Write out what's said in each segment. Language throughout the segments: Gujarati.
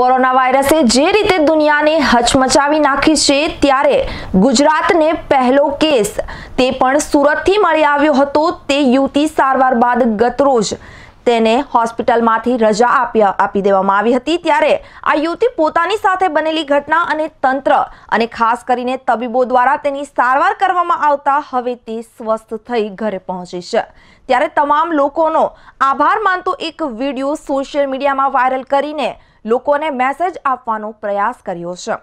કોરોના વાયરસે જે રીતે દુનિયાને હચમચાવી નાખી છે ત્યારે ગુજરાતને પહેલો કેસ તે પણ સુરતથી મળી આવ્યો હતો તે યુવતી સારવાર બાદ ગતરોજ તેને હોસ્પિટલમાંથી રજા આપી આપી દેવામાં આવી હતી ત્યારે આ યુવતી પોતાની સાથે બનેલી ઘટના અને તંત્ર અને ખાસ કરીને તબીબો દ્વારા તેની સારવાર કરવામાં આવતા હવે તે સ્વસ્થ થઈ ઘરે પહોંચી છે ત્યારે તમામ લોકોનો આભાર માનતો એક વિડીયો સોશિયલ મીડિયામાં વાયરલ કરીને લોકોને મેસેજ આપવાનો પ્રયાસ કર્યો છે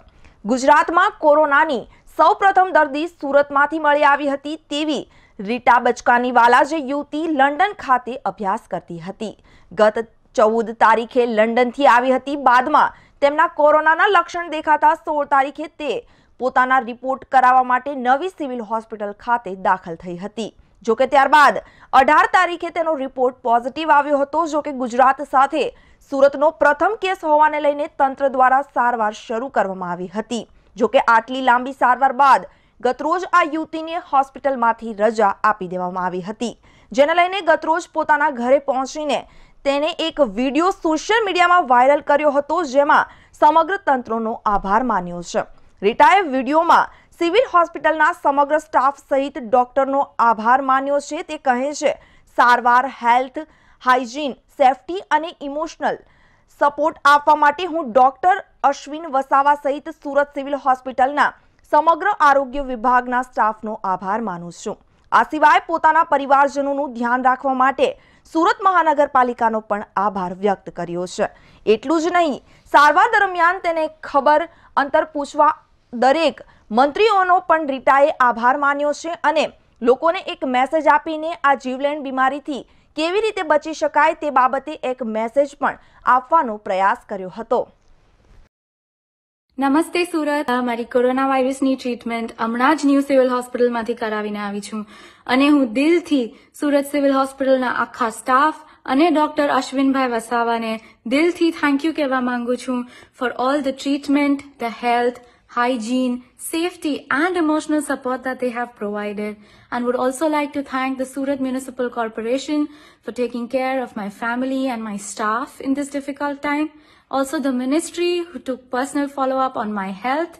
ગુજરાતમાં કોરોનાની સૌપ્રથમ દર્દી સુરતમાંથી મળી આવી હતી તેવી રીટા બચકાનીવાલા જે યુવતી લંડન ખાતે અભ્યાસ કરતી હતી ગત ચૌદ તારીખે લંડનથી આવી હતી બાદમાં તેમના કોરોનાના લક્ષણ દેખાતા સોળ તારીખે તે પોતાના રિપોર્ટ કરાવવા માટે નવી સિવિલ હોસ્પિટલ ખાતે દાખલ થઈ હતી જો કે ત્યારબાદ 18 તારીખે તેનો રિપોર્ટ પોઝિટિવ આવ્યો હતો જો કે ગુજરાત સાથે સુરતનો પ્રથમ કેસ હોવાને લઈને તંત્ર દ્વારા સારવાર શરૂ કરવામાં આવી હતી જો કે આટલી લાંબી સારવાર બાદ ગતરોજ આ યુતિને હોસ્પિટલમાંથી રજા આપી દેવામાં આવી હતી જેના લઈને ગતરોજ પોતાના ઘરે પહોંચીને તેણે એક વિડિયો સોશિયલ મીડિયામાં વાયરલ કર્યો હતો જેમાં સમગ્ર તંત્રનો આભાર માન્યો છે રિટાયર વિડિયોમાં સિવિલ હોસ્પિટલના સમગ્ર સ્ટાફ સહિત ડોક્ટરનો આભાર માન્યો છે તે કહે છે સારવાર હેલ્થ હાઇજીન સેફટી અને ઇમોશનલ સપોર્ટ આપવા માટે હું ડોક્ટર અશ્વિન વસાવા સહિત સુરત સિવિલ હોસ્પિટલના સમગ્ર આરોગ્ય વિભાગના સ્ટાફનો આભાર માનું છું આ સિવાય પોતાના પરિવારજનોનું ધ્યાન રાખવા માટે સુરત મહાનગરપાલિકાનો પણ આભાર વ્યક્ત કર્યો છે એટલું જ નહીં સારવાર દરમિયાન તેને ખબર અંતર પૂછવા દરેક મંત્રીઓનો પણ રીટાએ આભાર માન્યો છે અને લોકોને એક મેસેજ આપીને આ જીવલેણ બીમારીથી કેવી રીતે બચી શકાય તે બાબતે એક મેસેજ પણ આપવાનો પ્રયાસ કર્યો હતો નમસ્તે સુરત મારી કોરોના વાયરસની ટ્રીટમેન્ટ હમણાં જ ન્યૂ સિવિલ હોસ્પિટલમાંથી કરાવીને આવી છું અને હું દિલથી સુરત સિવિલ હોસ્પિટલના આખા સ્ટાફ અને ડોક્ટર અશ્વિનભાઈ વસાવાને દિલથી થેન્ક યુ કહેવા માંગુ છું for all the treatment the health hygiene, safety and emotional support that they have provided and would also like to thank the Surat Municipal Corporation for taking care of my family and my staff in this difficult time. Also the ministry who took personal follow-up on my health.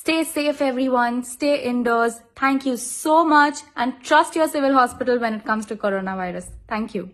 Stay safe everyone, stay indoors. Thank you so much and trust your civil hospital when it comes to coronavirus. Thank you.